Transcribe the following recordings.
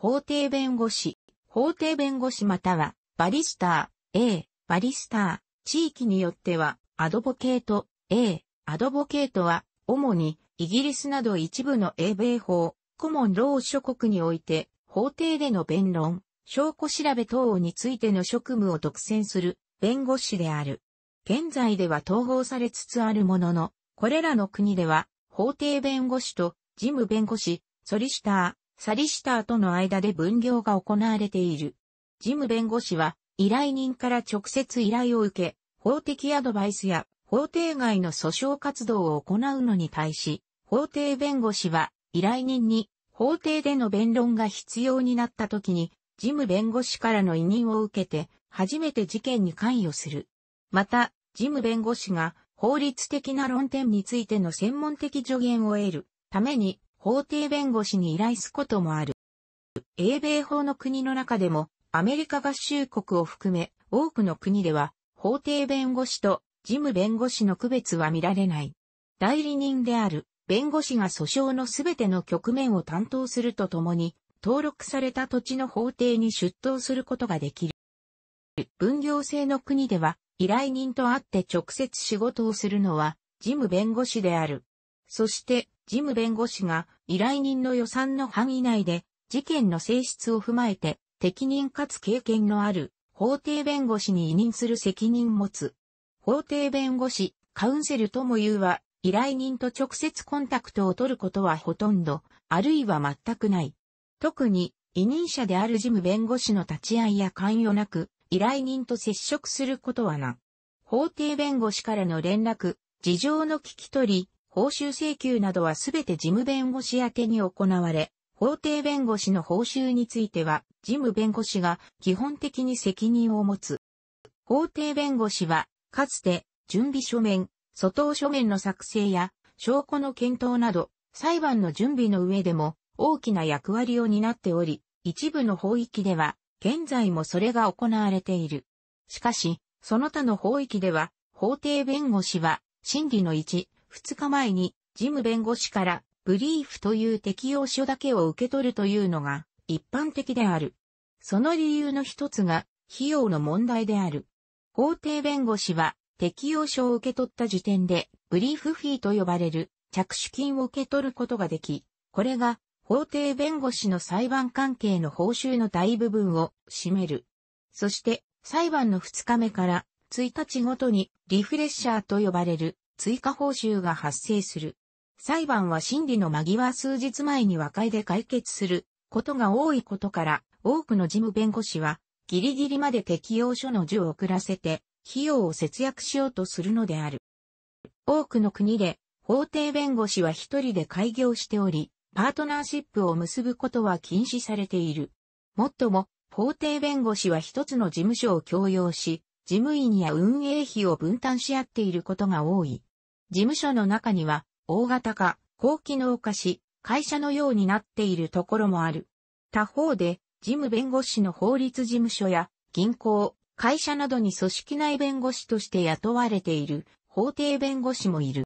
法廷弁護士、法廷弁護士または、バリスター、A、バリスター、地域によっては、アドボケート、A、アドボケートは、主に、イギリスなど一部の英米法、コモンロー諸国において、法廷での弁論、証拠調べ等についての職務を独占する、弁護士である。現在では統合されつつあるものの、これらの国では、法廷弁護士と事務弁護士、ソリシター、サリシターとの間で分業が行われている。事務弁護士は、依頼人から直接依頼を受け、法的アドバイスや法廷外の訴訟活動を行うのに対し、法廷弁護士は依頼人に法廷での弁論が必要になった時に、事務弁護士からの委任を受けて、初めて事件に関与する。また、事務弁護士が法律的な論点についての専門的助言を得るために、法廷弁護士に依頼すこともある。英米法の国の中でも、アメリカ合衆国を含め、多くの国では、法廷弁護士と事務弁護士の区別は見られない。代理人である弁護士が訴訟のすべての局面を担当するとともに、登録された土地の法廷に出頭することができる。分業制の国では、依頼人と会って直接仕事をするのは、事務弁護士である。そして、事務弁護士が依頼人の予算の範囲内で事件の性質を踏まえて適任かつ経験のある法廷弁護士に委任する責任持つ。法廷弁護士、カウンセルとも言うは依頼人と直接コンタクトを取ることはほとんど、あるいは全くない。特に委任者である事務弁護士の立ち会いや関与なく、依頼人と接触することはな。法廷弁護士からの連絡、事情の聞き取り、報酬請求などはすべて事務弁護士宛てに行われ、法定弁護士の報酬については、事務弁護士が基本的に責任を持つ。法定弁護士は、かつて、準備書面、訴等書面の作成や、証拠の検討など、裁判の準備の上でも、大きな役割を担っており、一部の法域では、現在もそれが行われている。しかし、その他の法域では、法廷弁護士は、審理の一、2日前に、事務弁護士から、ブリーフという適用書だけを受け取るというのが、一般的である。その理由の一つが、費用の問題である。法廷弁護士は、適用書を受け取った時点で、ブリーフフィーと呼ばれる、着手金を受け取ることができ、これが、法廷弁護士の裁判関係の報酬の大部分を占める。そして、裁判の2日目から、1日ごとにリフレッシャーと呼ばれる追加報酬が発生する。裁判は審理の間際数日前に和解で解決することが多いことから、多くの事務弁護士は、ギリギリまで適用書の受を遅らせて、費用を節約しようとするのである。多くの国で、法廷弁護士は一人で開業しており、パートナーシップを結ぶことは禁止されている。もっとも、法廷弁護士は一つの事務所を共用し、事務員や運営費を分担し合っていることが多い。事務所の中には、大型化、高機能化し、会社のようになっているところもある。他方で、事務弁護士の法律事務所や、銀行、会社などに組織内弁護士として雇われている法廷弁護士もいる。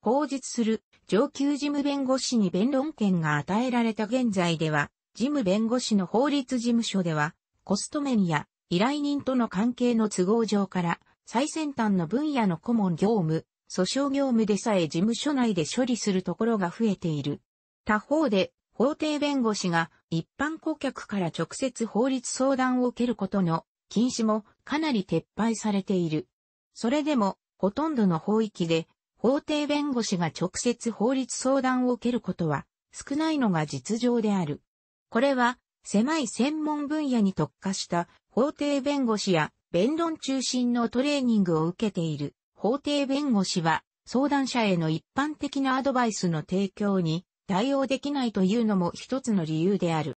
口述する上級事務弁護士に弁論権が与えられた現在では、事務弁護士の法律事務所では、コスト面や依頼人との関係の都合上から、最先端の分野の顧問業務、訴訟業務でさえ事務所内で処理するところが増えている。他方で、法廷弁護士が一般顧客から直接法律相談を受けることの禁止もかなり撤廃されている。それでも、ほとんどの法域で、法廷弁護士が直接法律相談を受けることは少ないのが実情である。これは、狭い専門分野に特化した法廷弁護士や弁論中心のトレーニングを受けている法廷弁護士は相談者への一般的なアドバイスの提供に対応できないというのも一つの理由である。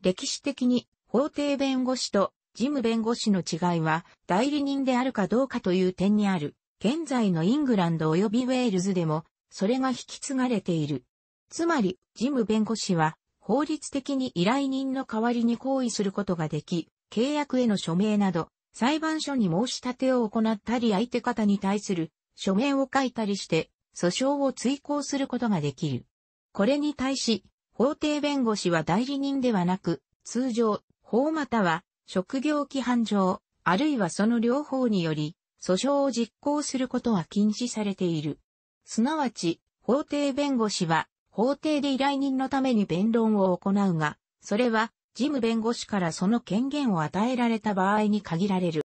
歴史的に法廷弁護士と事務弁護士の違いは代理人であるかどうかという点にある。現在のイングランド及びウェールズでもそれが引き継がれている。つまり、事務弁護士は法律的に依頼人の代わりに行為することができ、契約への署名など裁判所に申し立てを行ったり相手方に対する書面を書いたりして訴訟を追行することができる。これに対し、法廷弁護士は代理人ではなく、通常、法または職業規範上、あるいはその両方により、訴訟を実行することは禁止されている。すなわち、法廷弁護士は、法廷で依頼人のために弁論を行うが、それは、事務弁護士からその権限を与えられた場合に限られる。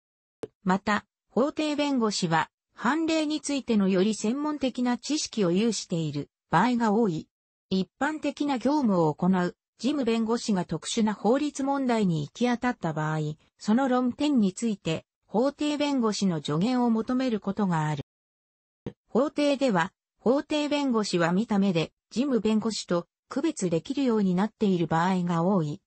また、法廷弁護士は、判例についてのより専門的な知識を有している場合が多い。一般的な業務を行う事務弁護士が特殊な法律問題に行き当たった場合、その論点について法廷弁護士の助言を求めることがある。法廷では、法廷弁護士は見た目で事務弁護士と区別できるようになっている場合が多い。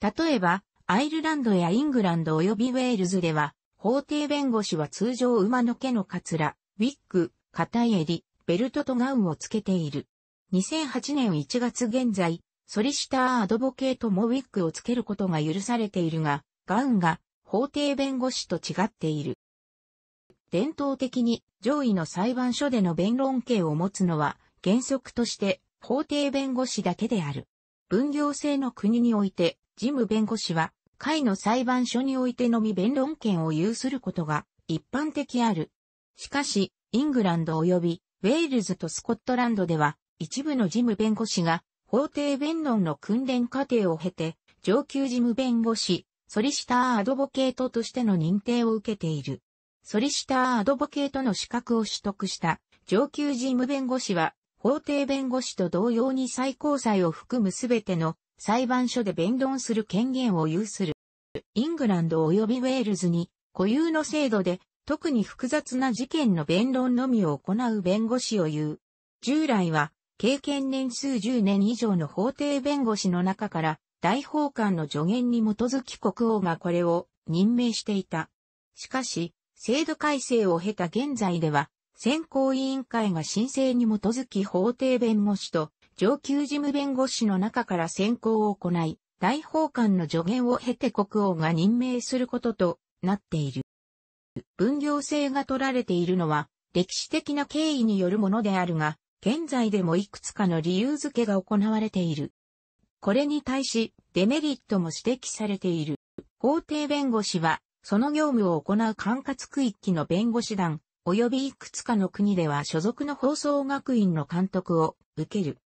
例えば、アイルランドやイングランド及びウェールズでは、法廷弁護士は通常馬の毛のカツラ、ウィッグ、肩襟、ベルトとガウンをつけている。2008年1月現在、ソリシターアドボケートもウィッグをつけることが許されているが、ガウンが法廷弁護士と違っている。伝統的に上位の裁判所での弁論権を持つのは原則として法廷弁護士だけである。分業制の国において事務弁護士は、会の裁判所においてのみ弁論権を有することが一般的ある。しかし、イングランド及びウェールズとスコットランドでは、一部の事務弁護士が法廷弁論の訓練過程を経て、上級事務弁護士、ソリシターアドボケートとしての認定を受けている。ソリシターアドボケートの資格を取得した上級事務弁護士は、法廷弁護士と同様に最高裁を含むすべての裁判所で弁論する権限を有する。イングランド及びウェールズに固有の制度で特に複雑な事件の弁論のみを行う弁護士を言う。従来は経験年数10年以上の法廷弁護士の中から大法官の助言に基づき国王がこれを任命していた。しかし、制度改正を経た現在では、選考委員会が申請に基づき法廷弁護士と上級事務弁護士の中から選考を行い、大法官の助言を経て国王が任命することとなっている。分業制が取られているのは、歴史的な経緯によるものであるが、現在でもいくつかの理由付けが行われている。これに対し、デメリットも指摘されている。法廷弁護士は、その業務を行う管轄区域の弁護士団、及びいくつかの国では所属の放送学院の監督を受ける。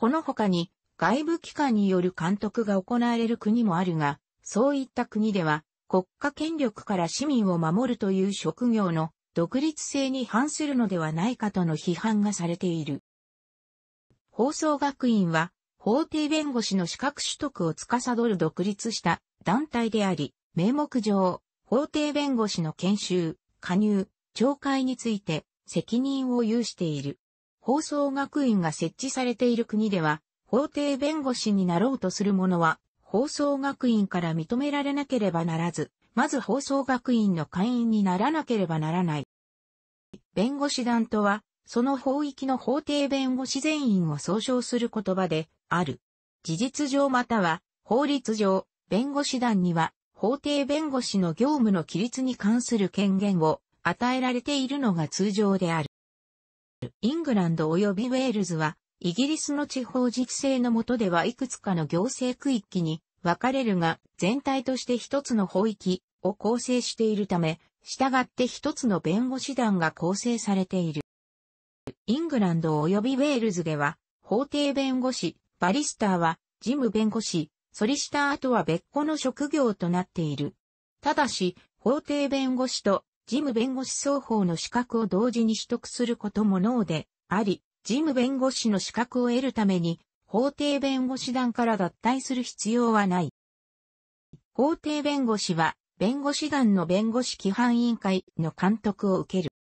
この他に外部機関による監督が行われる国もあるが、そういった国では国家権力から市民を守るという職業の独立性に反するのではないかとの批判がされている。放送学院は法廷弁護士の資格取得を司る独立した団体であり、名目上、法廷弁護士の研修、加入、懲戒について責任を有している。放送学院が設置されている国では、法廷弁護士になろうとする者は、放送学院から認められなければならず、まず放送学院の会員にならなければならない。弁護士団とは、その法域の法廷弁護士全員を総称する言葉で、ある。事実上または、法律上、弁護士団には、法廷弁護士の業務の規律に関する権限を与えられているのが通常である。イングランド及びウェールズは、イギリスの地方自治制の下ではいくつかの行政区域に分かれるが、全体として一つの法域を構成しているため、従って一つの弁護士団が構成されている。イングランド及びウェールズでは、法廷弁護士、バリスターは、事務弁護士、ソリシターは別個の職業となっている。ただし、法廷弁護士と事務弁護士双方の資格を同時に取得することも能であり、事務弁護士の資格を得るために、法廷弁護士団から脱退する必要はない。法廷弁護士は、弁護士団の弁護士規範委員会の監督を受ける。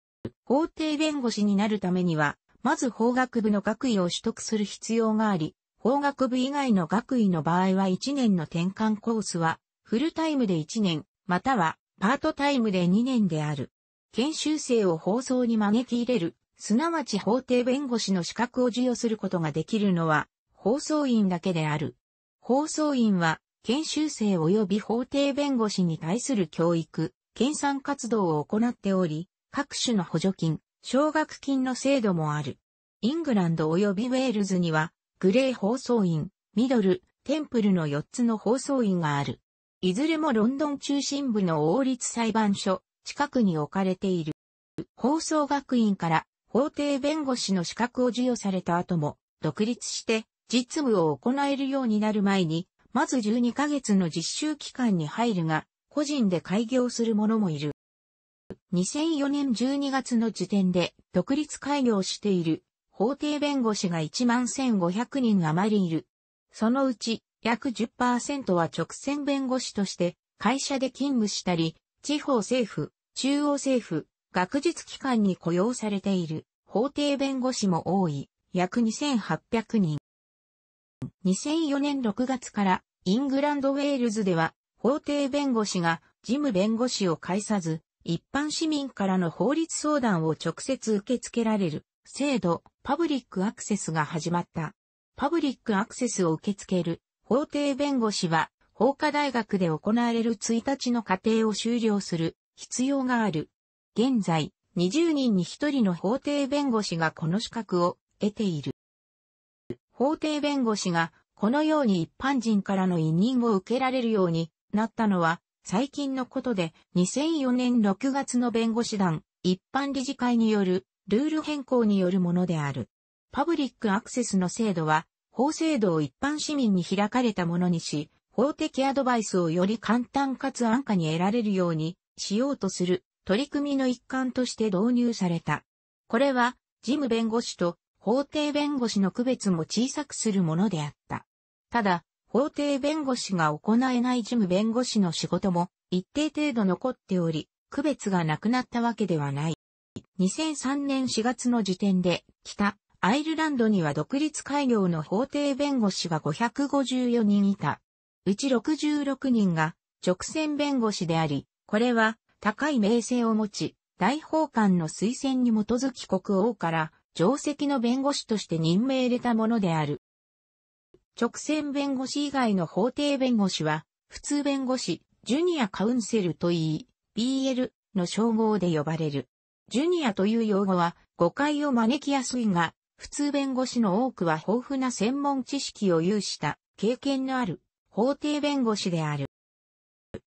法廷弁護士になるためには、まず法学部の学位を取得する必要があり、法学部以外の学位の場合は1年の転換コースは、フルタイムで1年、またはパートタイムで2年である。研修生を放送に招き入れる、すなわち法廷弁護士の資格を授与することができるのは、放送員だけである。放送員は、研修生及び法廷弁護士に対する教育、研鑽活動を行っており、各種の補助金、奨学金の制度もある。イングランド及びウェールズには、グレー放送員、ミドル、テンプルの4つの放送員がある。いずれもロンドン中心部の王立裁判所、近くに置かれている。放送学院から法廷弁護士の資格を授与された後も、独立して実務を行えるようになる前に、まず12ヶ月の実習期間に入るが、個人で開業する者もいる。2004年12月の時点で独立開業している法廷弁護士が11,500人余りいる。そのうち約10%は直線弁護士として会社で勤務したり、地方政府、中央政府、学術機関に雇用されている法廷弁護士も多い、約2800人。2004年6月からイングランド・ウェールズでは法廷弁護士が事務弁護士を介さず一般市民からの法律相談を直接受け付けられる制度パブリックアクセスが始まった。パブリックアクセスを受け付ける法廷弁護士は、法科大学で行われる1日の過程を終了する必要がある。現在、20人に1人の法廷弁護士がこの資格を得ている。法廷弁護士がこのように一般人からの委任を受けられるようになったのは最近のことで2004年6月の弁護士団一般理事会によるルール変更によるものである。パブリックアクセスの制度は法制度を一般市民に開かれたものにし、法的アドバイスをより簡単かつ安価に得られるようにしようとする取り組みの一環として導入された。これは、事務弁護士と法廷弁護士の区別も小さくするものであった。ただ、法廷弁護士が行えない事務弁護士の仕事も一定程度残っており、区別がなくなったわけではない。2003年4月の時点で、北アイルランドには独立開業の法廷弁護士が554人いた。うち66人が直線弁護士であり、これは高い名声を持ち、大法官の推薦に基づき国王から上席の弁護士として任命入れたものである。直線弁護士以外の法廷弁護士は、普通弁護士、ジュニアカウンセルといい、BL の称号で呼ばれる。ジュニアという用語は誤解を招きやすいが、普通弁護士の多くは豊富な専門知識を有した経験のある法廷弁護士である。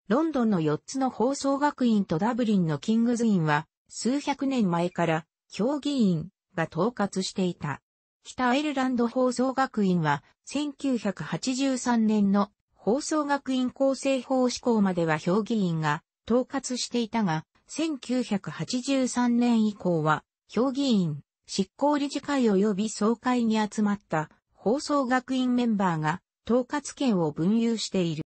ロンドンの4つの放送学院とダブリンのキングズ院は数百年前から評議員が統括していた。北アイルランド放送学院は1983年の放送学院構成法施行までは評議員が統括していたが1983年以降は評議員執行理事会及び総会に集まった放送学院メンバーが統括権を分有している。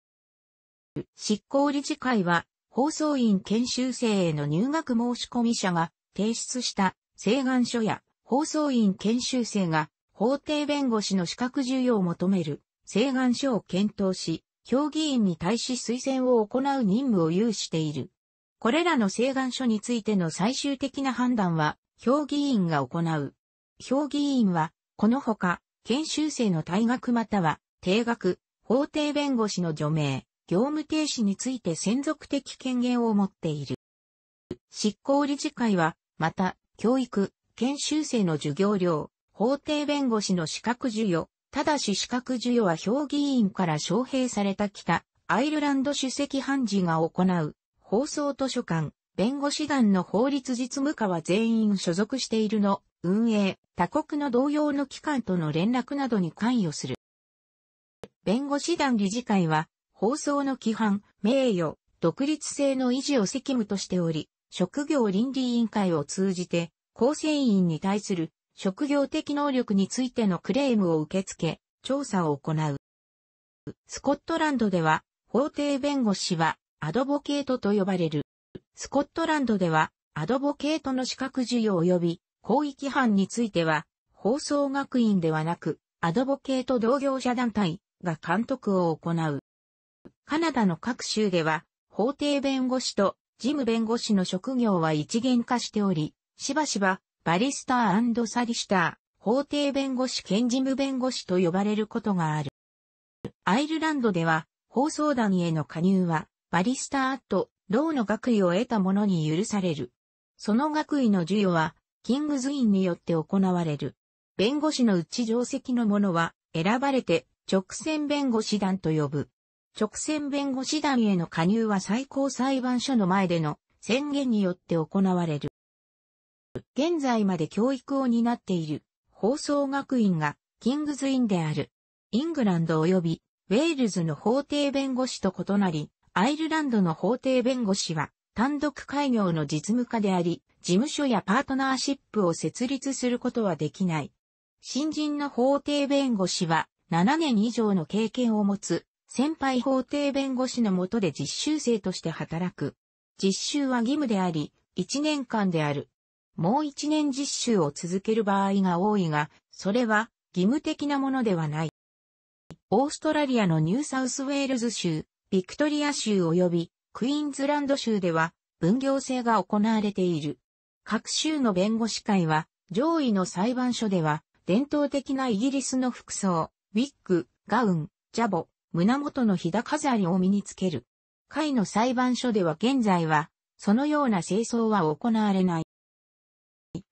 執行理事会は放送員研修生への入学申し込み者が提出した請願書や放送員研修生が法廷弁護士の資格授与を求める請願書を検討し、評議員に対し推薦を行う任務を有している。これらの請願書についての最終的な判断は評議員が行う。評議員は、このほか、研修生の退学または、定額、法定弁護士の除名、業務停止について専属的権限を持っている。執行理事会は、また、教育、研修生の授業料、法定弁護士の資格授与、ただし資格授与は評議員から招聘された北、アイルランド主席判事が行う、放送図書館、弁護士団の法律実務課は全員所属しているの、運営、他国の同様の機関との連絡などに関与する。弁護士団理事会は、放送の規範、名誉、独立性の維持を責務としており、職業倫理委員会を通じて、構成員に対する職業的能力についてのクレームを受け付け、調査を行う。スコットランドでは、法廷弁護士は、アドボケートと呼ばれる。スコットランドでは、アドボケートの資格授与及び、広域班については、放送学院ではなく、アドボケート同業者団体が監督を行う。カナダの各州では、法廷弁護士と事務弁護士の職業は一元化しており、しばしば、バリスターサリスター、法廷弁護士兼事務弁護士と呼ばれることがある。アイルランドでは、放送団への加入は、バリスターと老の学位を得た者に許される。その学位の授与は、キングズインによって行われる。弁護士のうち定席の者は、選ばれて、直線弁護士団と呼ぶ。直線弁護士団への加入は最高裁判所の前での宣言によって行われる。現在まで教育を担っている放送学院がキングズインである。イングランド及びウェールズの法廷弁護士と異なり、アイルランドの法廷弁護士は、単独開業の実務家であり、事務所やパートナーシップを設立することはできない。新人の法廷弁護士は、7年以上の経験を持つ、先輩法廷弁護士の下で実習生として働く。実習は義務であり、1年間である。もう1年実習を続ける場合が多いが、それは義務的なものではない。オーストラリアのニューサウスウェールズ州ビクトリア州及びクイーンズランド州では分業制が行われている。各州の弁護士会は上位の裁判所では伝統的なイギリスの服装、ウィッグ、ガウン、ジャボ、胸元のひだ飾りを身につける。会の裁判所では現在はそのような清掃は行われない。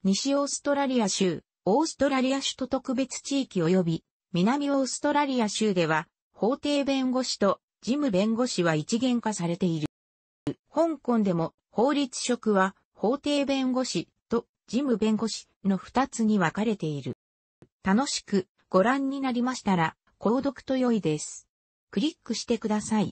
西オーストラリア州、オーストラリア首都特別地域及び南オーストラリア州では法廷弁護士と事務弁護士は一元化されている。香港でも法律職は法廷弁護士と事務弁護士の二つに分かれている。楽しくご覧になりましたら、購読と良いです。クリックしてください。